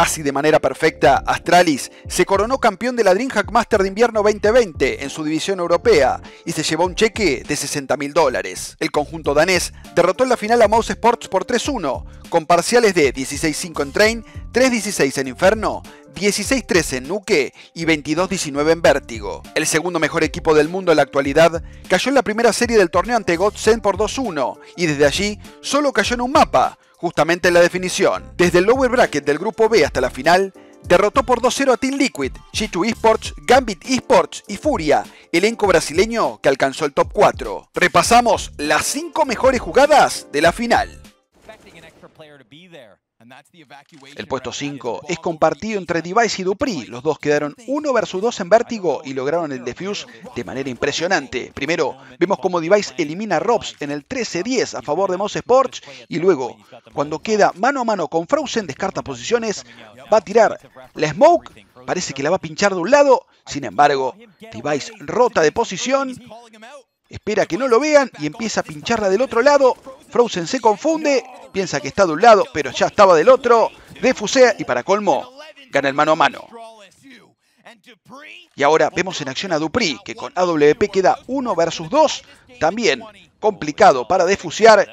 casi de manera perfecta, Astralis se coronó campeón de la DreamHack Master de invierno 2020 en su división europea y se llevó un cheque de 60 mil dólares. El conjunto danés derrotó en la final a Mouse Sports por 3-1, con parciales de 16-5 en Train, 3-16 en Inferno, 16 3 en Nuke y 22-19 en Vértigo. El segundo mejor equipo del mundo en la actualidad cayó en la primera serie del torneo ante Godsent por 2-1 y desde allí solo cayó en un mapa, justamente en la definición. Desde el lower bracket del grupo B hasta la final, derrotó por 2-0 a Team Liquid, G2 Esports, Gambit Esports y Furia, elenco brasileño que alcanzó el top 4. Repasamos las 5 mejores jugadas de la final. El puesto 5 es compartido entre Device y Dupri. Los dos quedaron 1 versus 2 en vértigo y lograron el defuse de manera impresionante. Primero, vemos como Device elimina a Robs en el 13-10 a favor de Mouse Sports y luego, cuando queda mano a mano con Frozen, descarta posiciones, va a tirar la smoke, parece que la va a pinchar de un lado, sin embargo, Device rota de posición, espera que no lo vean y empieza a pincharla del otro lado, Frozen se confunde, piensa que está de un lado, pero ya estaba del otro, defusea y para colmo, gana el mano a mano. Y ahora vemos en acción a Dupri, que con AWP queda 1 versus 2, también complicado para defusear.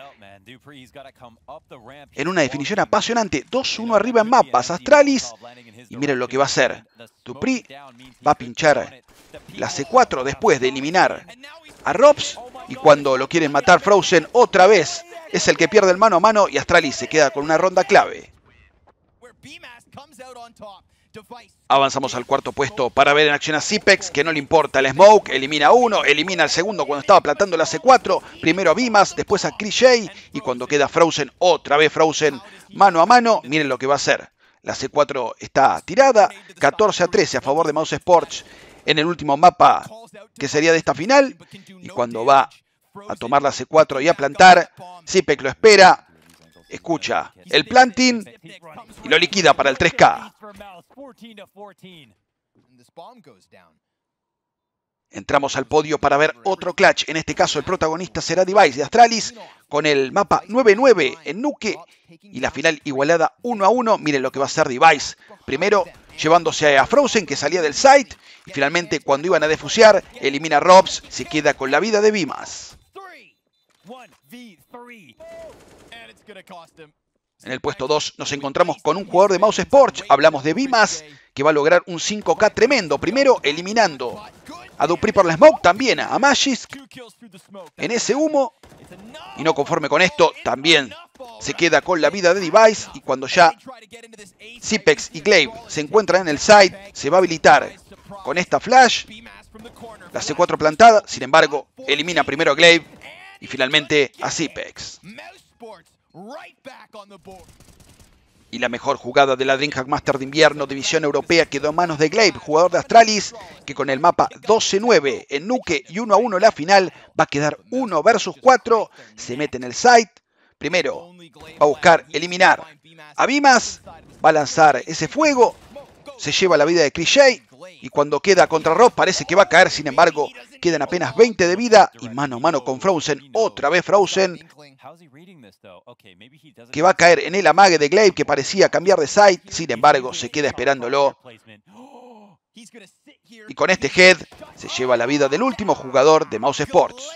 En una definición apasionante, 2-1 arriba en mapas, Astralis, y miren lo que va a hacer. Dupri va a pinchar la C4 después de eliminar a Robs y cuando lo quieren matar, Frozen otra vez es el que pierde el mano a mano y Astralis se queda con una ronda clave. Avanzamos al cuarto puesto para ver en acción a Zipex, que no le importa el Smoke, elimina a uno, elimina al segundo cuando estaba plantando la C4, primero a Bimas, después a Chris y cuando queda Frozen, otra vez Frozen, mano a mano, miren lo que va a hacer. La C4 está tirada, 14 a 13 a favor de Mouse Sports, en el último mapa que sería de esta final. Y cuando va a tomar la C4 y a plantar, Zipek lo espera. Escucha el planting y lo liquida para el 3K. Entramos al podio para ver otro clutch. En este caso, el protagonista será Device de Astralis con el mapa 9-9 en Nuke y la final igualada 1 a 1. Miren lo que va a hacer Device. Primero llevándose a Frozen que salía del site y finalmente cuando iban a defusear, elimina a Robs, se queda con la vida de Bimas. En el puesto 2 nos encontramos con un jugador de Mouse Sports, hablamos de Bimas, que va a lograr un 5K tremendo, primero eliminando a Dupri por la Smoke, también a Magisk en ese humo, y no conforme con esto, también se queda con la vida de Device y cuando ya Zipex y Glaive se encuentran en el site, se va a habilitar con esta flash. La C4 plantada, sin embargo, elimina primero a Glaive y finalmente a Zipex. Y la mejor jugada de la DreamHack Master de invierno División Europea quedó en manos de Glaive, jugador de Astralis, que con el mapa 12-9 en nuke y 1-1 en la final va a quedar 1 versus 4, se mete en el site, Primero, va a buscar eliminar a Bimas, va a lanzar ese fuego, se lleva la vida de cliché y cuando queda contra Rob parece que va a caer, sin embargo, quedan apenas 20 de vida y mano a mano con Frozen, otra vez Frozen, que va a caer en el amague de Glaive que parecía cambiar de site, sin embargo, se queda esperándolo. Y con este head se lleva la vida del último jugador de Mouse Sports.